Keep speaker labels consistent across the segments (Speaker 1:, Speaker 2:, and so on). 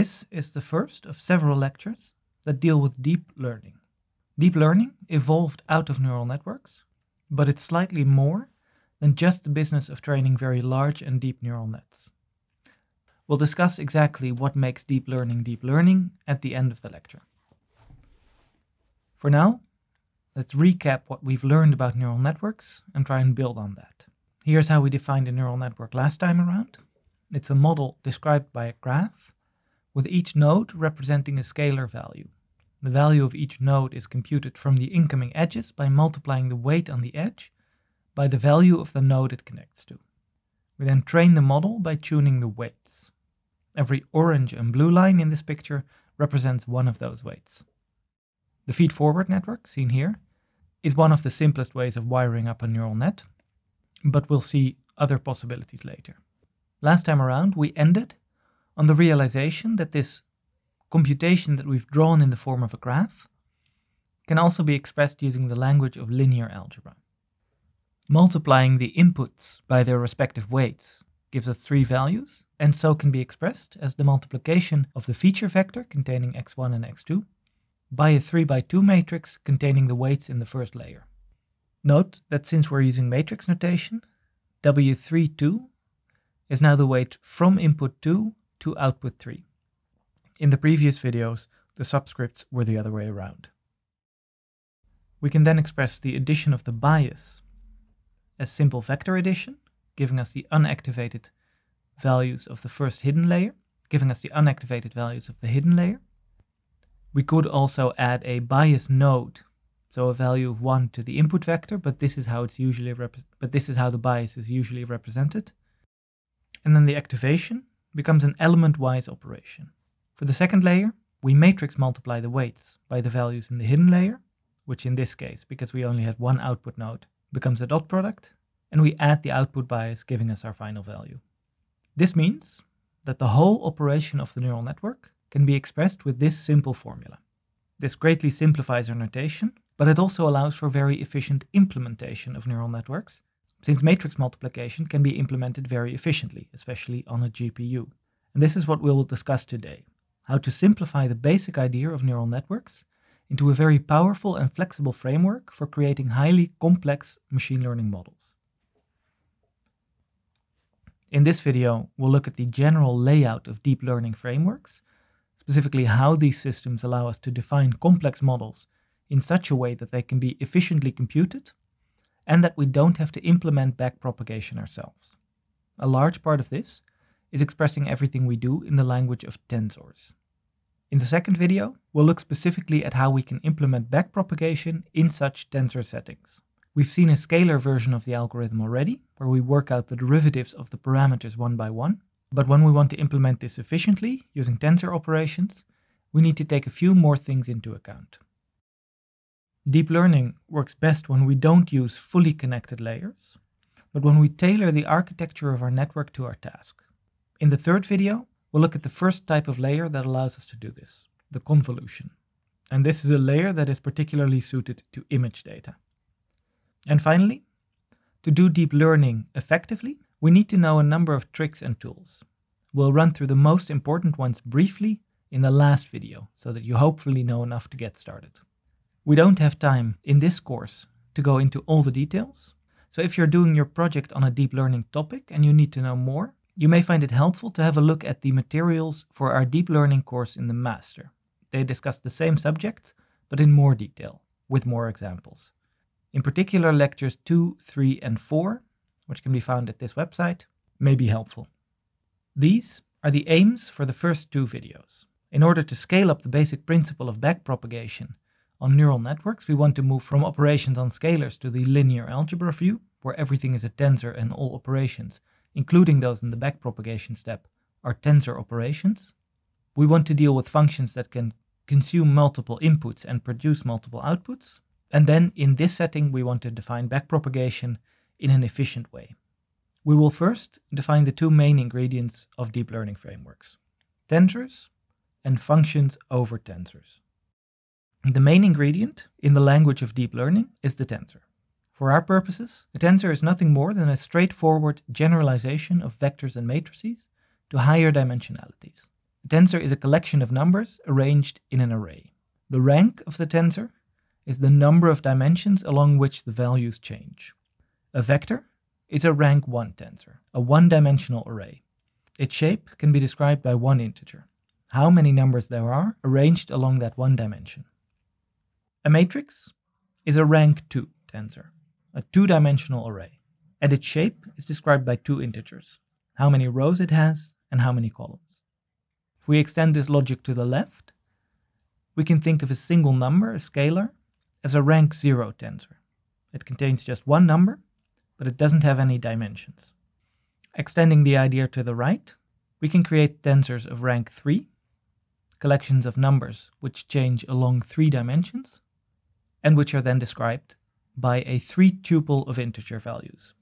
Speaker 1: This is the first of several lectures that deal with deep learning. Deep learning evolved out of neural networks, but it's slightly more than just the business of training very large and deep neural nets. We'll discuss exactly what makes deep learning deep learning at the end of the lecture. For now, let's recap what we've learned about neural networks and try and build on that. Here's how we defined a neural network last time around. It's a model described by a graph with each node representing a scalar value. The value of each node is computed from the incoming edges by multiplying the weight on the edge by the value of the node it connects to. We then train the model by tuning the weights. Every orange and blue line in this picture represents one of those weights. The feed-forward network, seen here, is one of the simplest ways of wiring up a neural net, but we'll see other possibilities later. Last time around, we ended on the realization that this computation that we've drawn in the form of a graph can also be expressed using the language of linear algebra. Multiplying the inputs by their respective weights gives us three values, and so can be expressed as the multiplication of the feature vector containing x1 and x2 by a 3 by 2 matrix containing the weights in the first layer. Note that since we're using matrix notation, W32 is now the weight from input 2 to output 3. In the previous videos, the subscripts were the other way around. We can then express the addition of the bias as simple vector addition, giving us the unactivated values of the first hidden layer, giving us the unactivated values of the hidden layer. We could also add a bias node, so a value of 1 to the input vector, but this is how it's usually but this is how the bias is usually represented. And then the activation becomes an element-wise operation. For the second layer, we matrix multiply the weights by the values in the hidden layer, which in this case, because we only had one output node, becomes a dot product, and we add the output bias giving us our final value. This means that the whole operation of the neural network can be expressed with this simple formula. This greatly simplifies our notation, but it also allows for very efficient implementation of neural networks since matrix multiplication can be implemented very efficiently, especially on a GPU. And this is what we will discuss today, how to simplify the basic idea of neural networks into a very powerful and flexible framework for creating highly complex machine learning models. In this video, we'll look at the general layout of deep learning frameworks, specifically how these systems allow us to define complex models in such a way that they can be efficiently computed and that we don't have to implement backpropagation ourselves. A large part of this is expressing everything we do in the language of tensors. In the second video, we'll look specifically at how we can implement backpropagation in such tensor settings. We've seen a scalar version of the algorithm already, where we work out the derivatives of the parameters one by one, but when we want to implement this efficiently using tensor operations, we need to take a few more things into account. Deep learning works best when we don't use fully connected layers, but when we tailor the architecture of our network to our task. In the third video, we'll look at the first type of layer that allows us to do this, the convolution. And this is a layer that is particularly suited to image data. And finally, to do deep learning effectively, we need to know a number of tricks and tools. We'll run through the most important ones briefly in the last video so that you hopefully know enough to get started. We don't have time in this course to go into all the details. So if you're doing your project on a deep learning topic and you need to know more, you may find it helpful to have a look at the materials for our deep learning course in the master. They discuss the same subject, but in more detail, with more examples. In particular, lectures 2, 3, and 4, which can be found at this website, may be helpful. These are the aims for the first two videos. In order to scale up the basic principle of backpropagation on neural networks, we want to move from operations on scalars to the linear algebra view, where everything is a tensor and all operations, including those in the backpropagation step, are tensor operations. We want to deal with functions that can consume multiple inputs and produce multiple outputs. And then in this setting, we want to define backpropagation in an efficient way. We will first define the two main ingredients of deep learning frameworks, tensors and functions over tensors. The main ingredient in the language of deep learning is the tensor. For our purposes, a tensor is nothing more than a straightforward generalization of vectors and matrices to higher dimensionalities. A tensor is a collection of numbers arranged in an array. The rank of the tensor is the number of dimensions along which the values change. A vector is a rank 1 tensor, a one-dimensional array. Its shape can be described by one integer, how many numbers there are arranged along that one dimension. A matrix is a rank 2 tensor, a two-dimensional array, and its shape is described by two integers, how many rows it has and how many columns. If we extend this logic to the left, we can think of a single number, a scalar, as a rank 0 tensor. It contains just one number, but it doesn't have any dimensions. Extending the idea to the right, we can create tensors of rank 3, collections of numbers which change along three dimensions, and which are then described by a three tuple of integer values.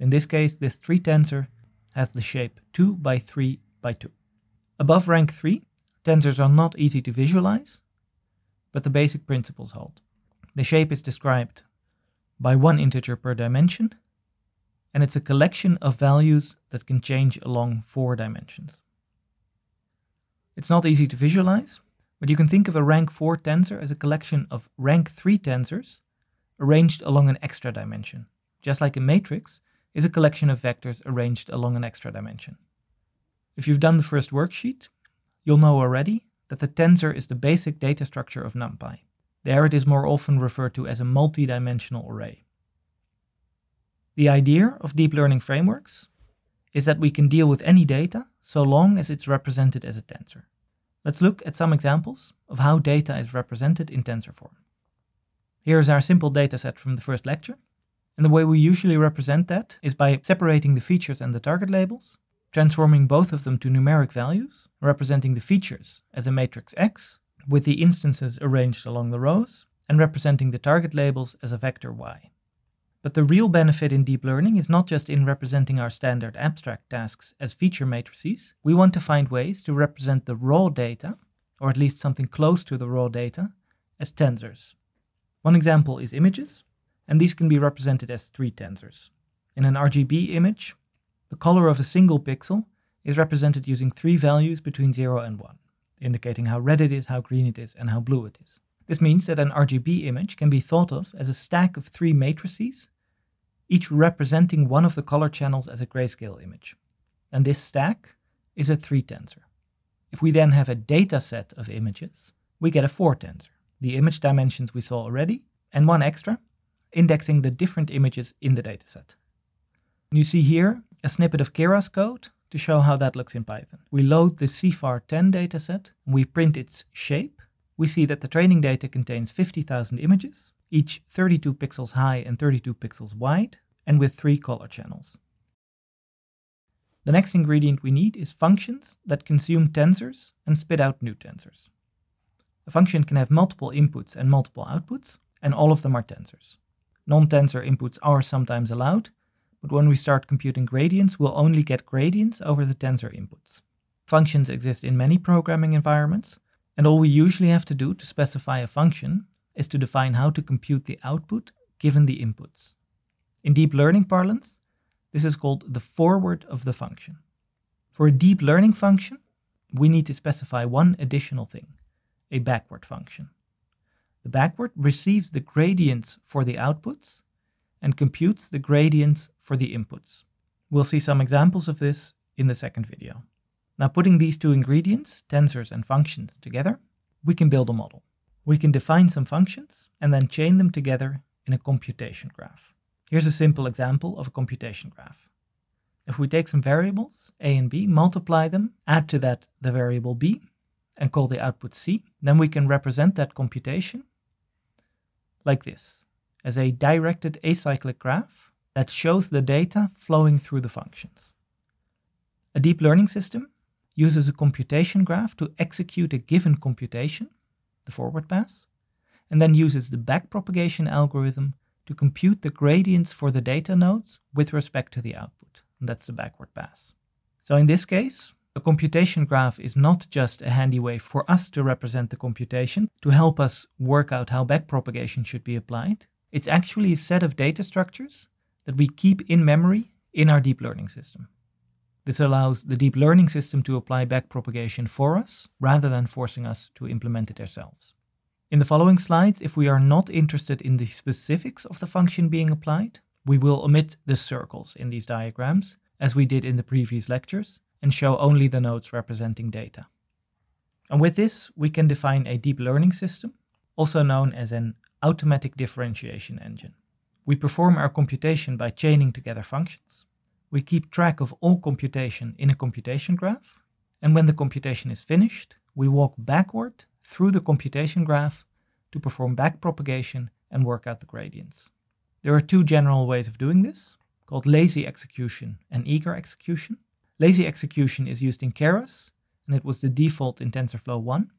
Speaker 1: In this case, this three tensor has the shape 2 by 3 by 2. Above rank 3, tensors are not easy to visualize, but the basic principles hold. The shape is described by one integer per dimension, and it's a collection of values that can change along four dimensions. It's not easy to visualize, but you can think of a rank 4 tensor as a collection of rank 3 tensors arranged along an extra dimension, just like a matrix is a collection of vectors arranged along an extra dimension. If you've done the first worksheet, you'll know already that the tensor is the basic data structure of NumPy. There it is more often referred to as a multi-dimensional array. The idea of deep learning frameworks is that we can deal with any data so long as it's represented as a tensor. Let's look at some examples of how data is represented in TensorFlow. Here is our simple dataset from the first lecture. And the way we usually represent that is by separating the features and the target labels, transforming both of them to numeric values, representing the features as a matrix X, with the instances arranged along the rows, and representing the target labels as a vector Y. But the real benefit in deep learning is not just in representing our standard abstract tasks as feature matrices. We want to find ways to represent the raw data, or at least something close to the raw data, as tensors. One example is images, and these can be represented as three tensors. In an RGB image, the color of a single pixel is represented using three values between 0 and 1, indicating how red it is, how green it is, and how blue it is. This means that an RGB image can be thought of as a stack of three matrices each representing one of the color channels as a grayscale image. And this stack is a 3 tensor. If we then have a data set of images, we get a 4 tensor, the image dimensions we saw already, and one extra, indexing the different images in the dataset. You see here a snippet of Keras code to show how that looks in Python. We load the cifar 10 dataset, we print its shape, we see that the training data contains 50,000 images, each 32 pixels high and 32 pixels wide, and with three color channels. The next ingredient we need is functions that consume tensors and spit out new tensors. A function can have multiple inputs and multiple outputs, and all of them are tensors. Non-tensor inputs are sometimes allowed, but when we start computing gradients, we'll only get gradients over the tensor inputs. Functions exist in many programming environments, and all we usually have to do to specify a function is to define how to compute the output given the inputs. In deep learning parlance, this is called the forward of the function. For a deep learning function, we need to specify one additional thing, a backward function. The backward receives the gradients for the outputs and computes the gradients for the inputs. We'll see some examples of this in the second video. Now putting these two ingredients, tensors and functions, together, we can build a model we can define some functions and then chain them together in a computation graph. Here's a simple example of a computation graph. If we take some variables, a and b, multiply them, add to that the variable b, and call the output c, then we can represent that computation like this, as a directed acyclic graph that shows the data flowing through the functions. A deep learning system uses a computation graph to execute a given computation the forward pass, and then uses the backpropagation algorithm to compute the gradients for the data nodes with respect to the output. And that's the backward pass. So in this case, a computation graph is not just a handy way for us to represent the computation to help us work out how backpropagation should be applied. It's actually a set of data structures that we keep in memory in our deep learning system. This allows the deep learning system to apply backpropagation for us, rather than forcing us to implement it ourselves. In the following slides, if we are not interested in the specifics of the function being applied, we will omit the circles in these diagrams, as we did in the previous lectures, and show only the nodes representing data. And with this, we can define a deep learning system, also known as an automatic differentiation engine. We perform our computation by chaining together functions we keep track of all computation in a computation graph, and when the computation is finished, we walk backward through the computation graph to perform backpropagation and work out the gradients. There are two general ways of doing this, called lazy execution and eager execution. Lazy execution is used in Keras, and it was the default in TensorFlow 1.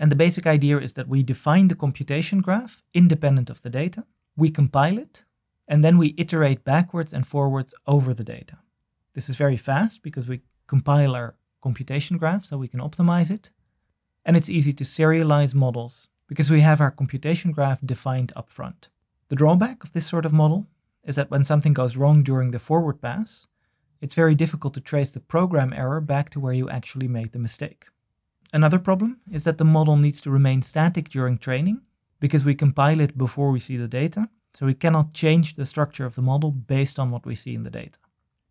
Speaker 1: And the basic idea is that we define the computation graph independent of the data, we compile it, and then we iterate backwards and forwards over the data. This is very fast because we compile our computation graph so we can optimize it. And it's easy to serialize models because we have our computation graph defined upfront. The drawback of this sort of model is that when something goes wrong during the forward pass, it's very difficult to trace the program error back to where you actually made the mistake. Another problem is that the model needs to remain static during training because we compile it before we see the data so we cannot change the structure of the model based on what we see in the data.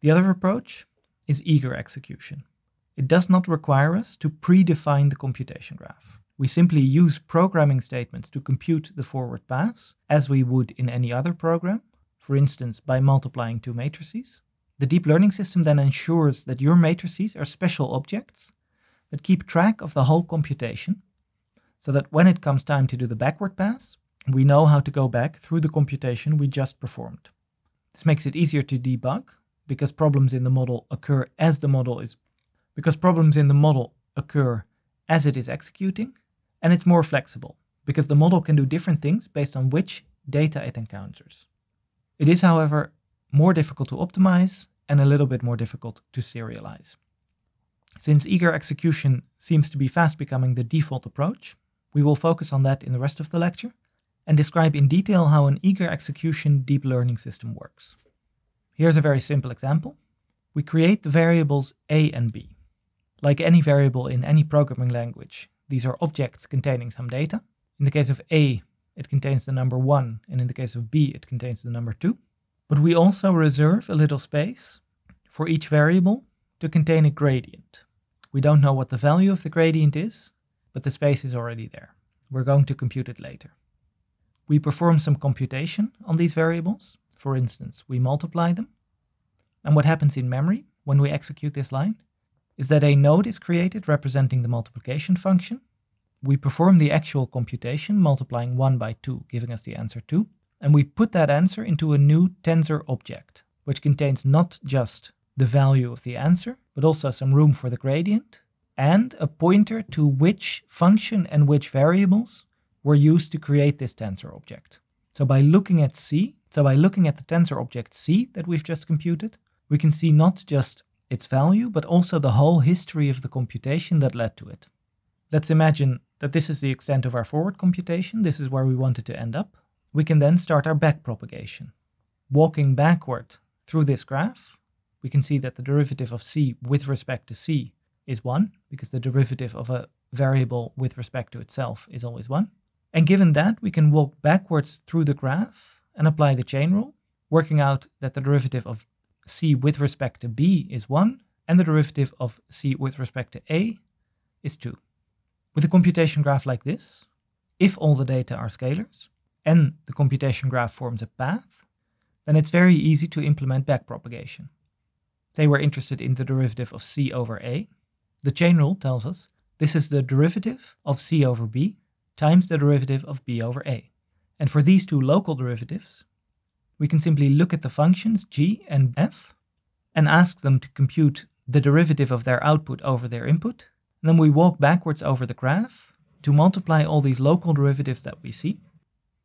Speaker 1: The other approach is eager execution. It does not require us to predefine the computation graph. We simply use programming statements to compute the forward pass, as we would in any other program, for instance by multiplying two matrices. The deep learning system then ensures that your matrices are special objects that keep track of the whole computation, so that when it comes time to do the backward pass, we know how to go back through the computation we just performed. This makes it easier to debug because problems in the model occur as the model is because problems in the model occur as it is executing, and it's more flexible because the model can do different things based on which data it encounters. It is, however, more difficult to optimize and a little bit more difficult to serialize. Since eager execution seems to be fast becoming the default approach, we will focus on that in the rest of the lecture, and describe in detail how an eager execution deep learning system works. Here's a very simple example. We create the variables a and b. Like any variable in any programming language, these are objects containing some data. In the case of a, it contains the number 1, and in the case of b, it contains the number 2. But we also reserve a little space for each variable to contain a gradient. We don't know what the value of the gradient is, but the space is already there. We're going to compute it later. We perform some computation on these variables. For instance, we multiply them. And what happens in memory when we execute this line is that a node is created representing the multiplication function. We perform the actual computation, multiplying 1 by 2, giving us the answer 2. And we put that answer into a new tensor object, which contains not just the value of the answer, but also some room for the gradient, and a pointer to which function and which variables were used to create this tensor object. So by looking at C, so by looking at the tensor object C that we've just computed, we can see not just its value, but also the whole history of the computation that led to it. Let's imagine that this is the extent of our forward computation, this is where we wanted to end up. We can then start our back propagation. Walking backward through this graph, we can see that the derivative of c with respect to c is 1, because the derivative of a variable with respect to itself is always 1. And given that, we can walk backwards through the graph and apply the chain rule, working out that the derivative of c with respect to b is 1, and the derivative of c with respect to a is 2. With a computation graph like this, if all the data are scalars, and the computation graph forms a path, then it's very easy to implement backpropagation. They were interested in the derivative of c over a. The chain rule tells us this is the derivative of c over b, times the derivative of b over a. And for these two local derivatives, we can simply look at the functions g and f and ask them to compute the derivative of their output over their input. And then we walk backwards over the graph to multiply all these local derivatives that we see.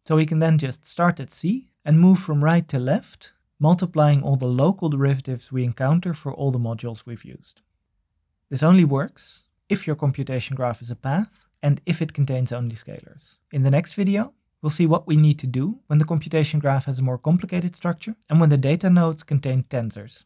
Speaker 1: So we can then just start at c and move from right to left, multiplying all the local derivatives we encounter for all the modules we've used. This only works if your computation graph is a path, and if it contains only scalars. In the next video, we'll see what we need to do when the computation graph has a more complicated structure and when the data nodes contain tensors.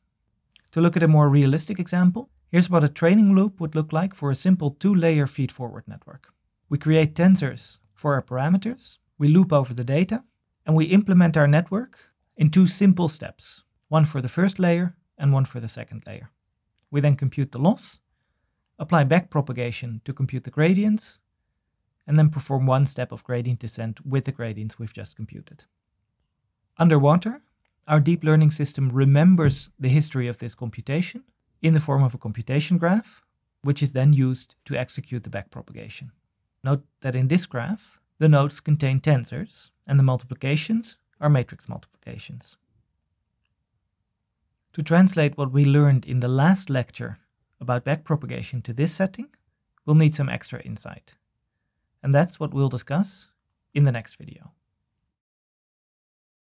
Speaker 1: To look at a more realistic example, here's what a training loop would look like for a simple two-layer feed-forward network. We create tensors for our parameters, we loop over the data, and we implement our network in two simple steps, one for the first layer and one for the second layer. We then compute the loss, apply backpropagation to compute the gradients, and then perform one step of gradient descent with the gradients we've just computed. Underwater, our deep learning system remembers the history of this computation in the form of a computation graph, which is then used to execute the backpropagation. Note that in this graph, the nodes contain tensors, and the multiplications are matrix multiplications. To translate what we learned in the last lecture about backpropagation to this setting, we'll need some extra insight. And that's what we'll discuss in the next video.